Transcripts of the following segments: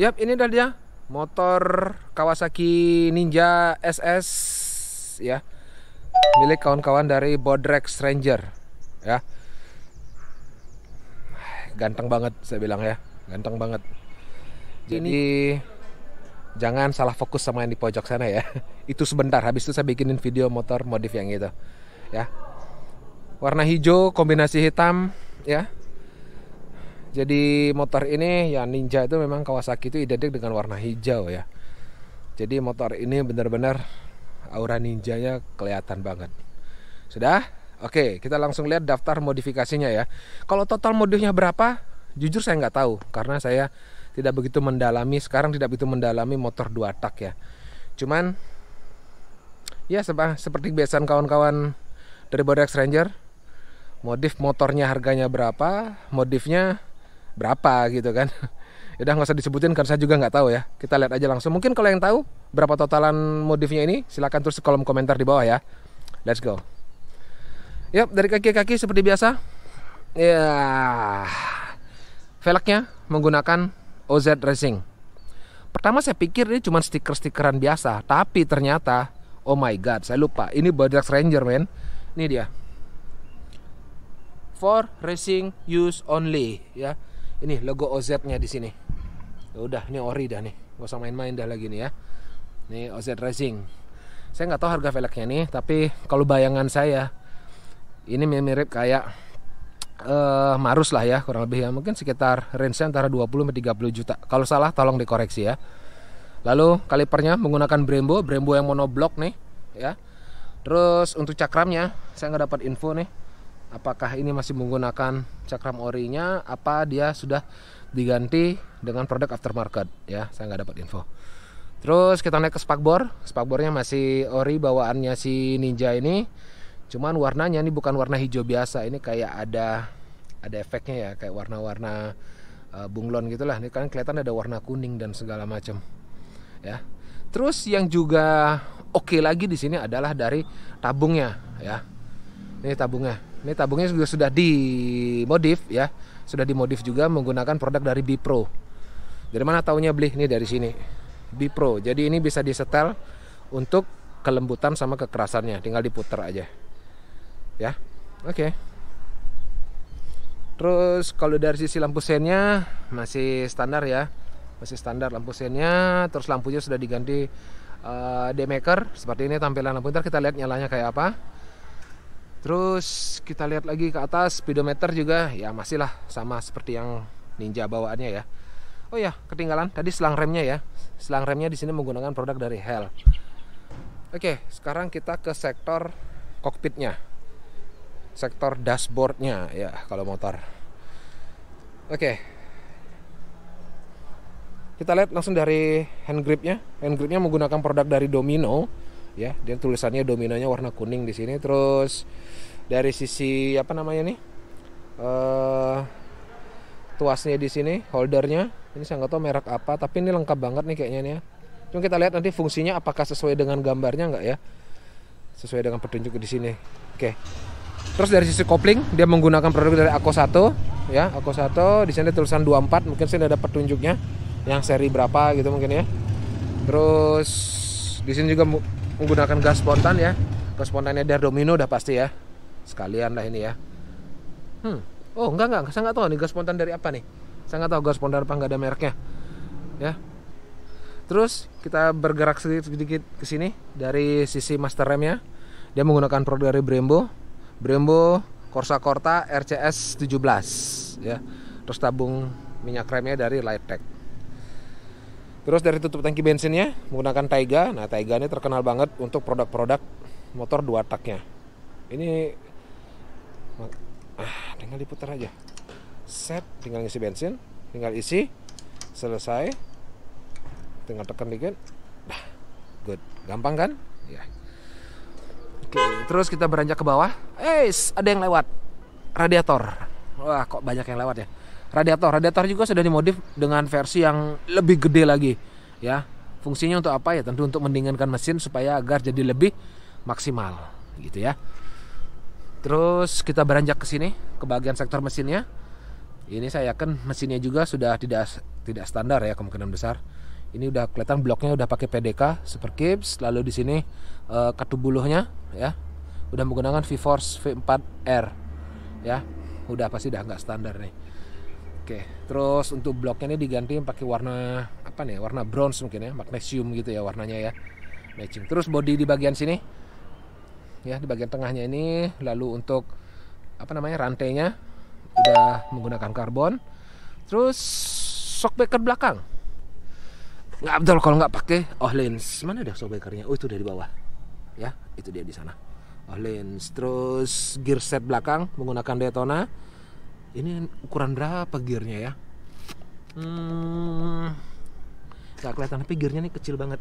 Yap, ini dah dia motor Kawasaki Ninja SS ya. Milik kawan-kawan dari Bodrex Ranger ya. Ganteng banget saya bilang ya, ganteng banget. Jadi ini. jangan salah fokus sama yang di pojok sana ya. Itu sebentar habis itu saya bikinin video motor modif yang itu. Ya. Warna hijau kombinasi hitam ya jadi motor ini ya Ninja itu memang Kawasaki itu identik dengan warna hijau ya. Jadi motor ini benar-benar aura ninjanya kelihatan banget. Sudah? Oke, kita langsung lihat daftar modifikasinya ya. Kalau total modifnya berapa? Jujur saya nggak tahu karena saya tidak begitu mendalami sekarang tidak begitu mendalami motor dua tak ya. Cuman ya seperti biasa kawan-kawan dari Bodex Ranger modif motornya harganya berapa modifnya berapa gitu kan ya udah nggak usah disebutin karena saya juga nggak tahu ya kita lihat aja langsung mungkin kalau yang tahu berapa totalan modifnya ini silahkan tulis di kolom komentar di bawah ya let's go yep dari kaki-kaki seperti biasa ya yeah. velgnya menggunakan OZ Racing pertama saya pikir ini cuma stiker-stikeran biasa tapi ternyata oh my god saya lupa ini Bodyx Ranger men ini dia for racing use only ya ini logo OZ-nya di sini. Ya udah, ini ori dah nih. Gak usah main-main dah lagi nih ya. Ini OZ Racing. Saya nggak tahu harga velgnya nih, tapi kalau bayangan saya ini mirip kayak uh, Marus lah ya, kurang lebih ya. Mungkin sekitar range antara 20 sampai 30 juta. Kalau salah tolong dikoreksi ya. Lalu kalipernya menggunakan Brembo, Brembo yang monoblok nih, ya. Terus untuk cakramnya saya nggak dapat info nih apakah ini masih menggunakan cakram orinya apa dia sudah diganti dengan produk aftermarket ya saya nggak dapat info terus kita naik ke spakbor spakbornya masih ori bawaannya si ninja ini cuman warnanya ini bukan warna hijau biasa ini kayak ada ada efeknya ya kayak warna-warna uh, bunglon gitulah ini kan kelihatan ada warna kuning dan segala macam ya terus yang juga oke okay lagi di sini adalah dari tabungnya ya ini tabungnya ini tabungnya juga sudah dimodif ya, sudah dimodif juga menggunakan produk dari Bipro. Dari mana tahunya beli? Ini dari sini. Bipro. Jadi ini bisa disetel untuk kelembutan sama kekerasannya, tinggal diputar aja. Ya. Oke. Okay. Terus kalau dari sisi lampu senya masih standar ya. Masih standar lampu senya. terus lampunya sudah diganti uh, eh, demaker seperti ini tampilan lampu. Ntar kita lihat nyalanya kayak apa Terus kita lihat lagi ke atas speedometer juga ya masih lah sama seperti yang Ninja bawaannya ya. Oh ya, ketinggalan tadi selang remnya ya. Selang remnya di sini menggunakan produk dari Hell. Oke, sekarang kita ke sektor kokpitnya. Sektor dashboardnya ya kalau motor. Oke. Kita lihat langsung dari hand gripnya. Hand gripnya menggunakan produk dari Domino ya dia tulisannya dominonya warna kuning di sini terus dari sisi apa namanya nih uh, tuasnya di sini holdernya ini saya nggak tahu merek apa tapi ini lengkap banget nih kayaknya nih ya. cuma kita lihat nanti fungsinya apakah sesuai dengan gambarnya nggak ya sesuai dengan petunjuk di sini oke terus dari sisi kopling dia menggunakan produk dari Ako 1 ya Ako 1 di sini tulisan 24 mungkin sini ada petunjuknya yang seri berapa gitu mungkin ya terus di sini juga menggunakan gas spontan ya gas spontannya dari Domino udah pasti ya sekalian lah ini ya hmm oh enggak enggak saya nggak tahu nih gas spontan dari apa nih saya nggak tahu gas spontan apa nggak ada mereknya ya terus kita bergerak sedikit, sedikit ke sini dari sisi master remnya dia menggunakan produk dari Brembo Brembo Corsa Corta RCS 17 ya terus tabung minyak remnya dari Lightech Terus dari tutup tangki bensinnya menggunakan Taiga. Nah, Taiga ini terkenal banget untuk produk-produk motor dua taknya. Ini ah, tinggal diputar aja. Set, tinggal ngisi bensin, tinggal isi, selesai. Tinggal tekan dikit. Dah, good. Gampang kan? Ya. Oke, terus kita beranjak ke bawah. Eh, ada yang lewat. Radiator. Wah, kok banyak yang lewat ya radiator radiator juga sudah dimodif dengan versi yang lebih gede lagi ya fungsinya untuk apa ya tentu untuk mendinginkan mesin supaya agar jadi lebih maksimal gitu ya terus kita beranjak ke sini ke bagian sektor mesinnya ini saya yakin mesinnya juga sudah tidak tidak standar ya kemungkinan besar ini udah kelihatan bloknya udah pakai PDK super kips lalu di sini e, eh, katu buluhnya ya udah menggunakan V-Force V4R ya udah pasti udah nggak standar nih Oke, terus untuk bloknya ini diganti pakai warna apa nih? Ya, warna bronze mungkin ya, magnesium gitu ya warnanya ya. Matching. Terus body di bagian sini ya, di bagian tengahnya ini lalu untuk apa namanya? rantainya udah menggunakan karbon. Terus shockbreaker belakang. Nggak betul kalau nggak pakai oh lens. Mana dia shockbreakernya? Oh itu dari bawah. Ya, itu dia di sana. Oh lens. Terus gear set belakang menggunakan Daytona ini ukuran berapa gearnya ya hmm, nggak kelihatan tapi gearnya nih kecil banget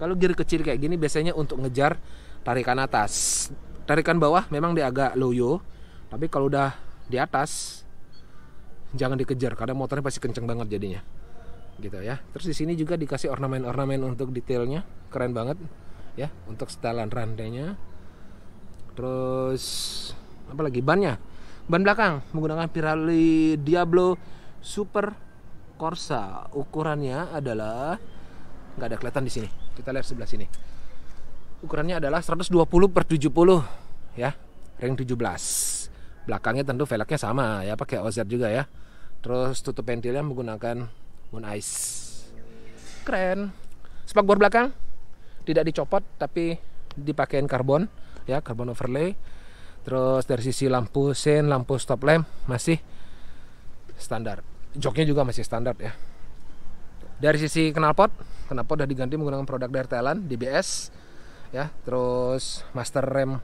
kalau gear kecil kayak gini biasanya untuk ngejar tarikan atas tarikan bawah memang dia agak loyo tapi kalau udah di atas jangan dikejar karena motornya pasti kenceng banget jadinya gitu ya terus di sini juga dikasih ornamen-ornamen untuk detailnya keren banget ya untuk setelan rantainya terus apa lagi bannya Ban belakang menggunakan Pirelli Diablo Super Corsa. Ukurannya adalah nggak ada kelihatan di sini. Kita lihat sebelah sini. Ukurannya adalah 120 per 70 ya, ring 17. Belakangnya tentu velgnya sama ya, pakai OZ juga ya. Terus tutup pentilnya menggunakan Moon Ice. Keren. Spakbor belakang tidak dicopot tapi dipakein karbon ya, karbon overlay terus dari sisi lampu sen lampu stop lamp masih standar joknya juga masih standar ya dari sisi knalpot knalpot udah diganti menggunakan produk dari Thailand DBS ya terus master rem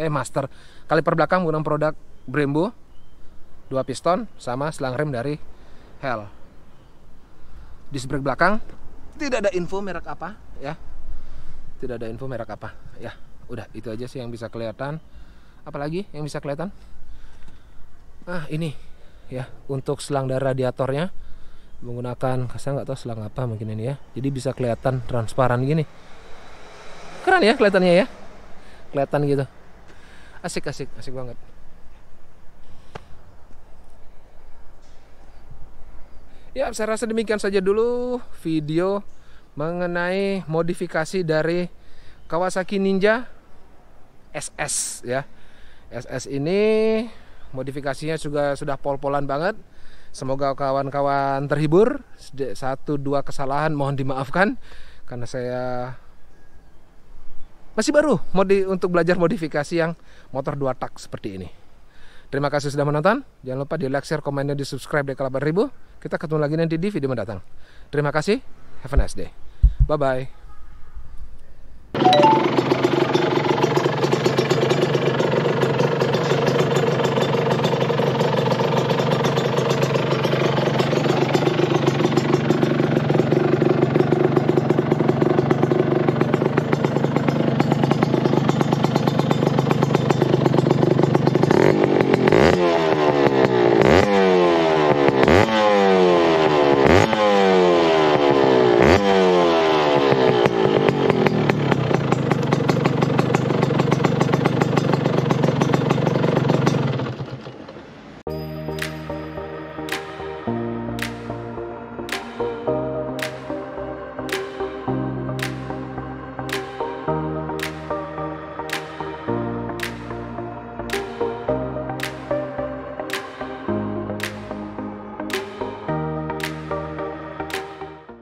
eh master kaliper belakang menggunakan produk Brembo dua piston sama selang rem dari Hell Di brake belakang tidak ada info merek apa ya tidak ada info merek apa ya udah itu aja sih yang bisa kelihatan apalagi yang bisa kelihatan ah ini ya untuk selang dari radiatornya menggunakan saya nggak tahu selang apa mungkin ini ya jadi bisa kelihatan transparan gini keren ya kelihatannya ya kelihatan gitu asik asik asik banget ya saya rasa demikian saja dulu video mengenai modifikasi dari Kawasaki Ninja SS ya SS ini modifikasinya juga sudah pol-polan banget. Semoga kawan-kawan terhibur. Satu dua kesalahan mohon dimaafkan karena saya masih baru modi untuk belajar modifikasi yang motor dua tak seperti ini. Terima kasih sudah menonton. Jangan lupa di like, share, komen, dan di subscribe di Kalabar Ribu. Kita ketemu lagi nanti di video mendatang. Terima kasih. Have a nice day. Bye-bye.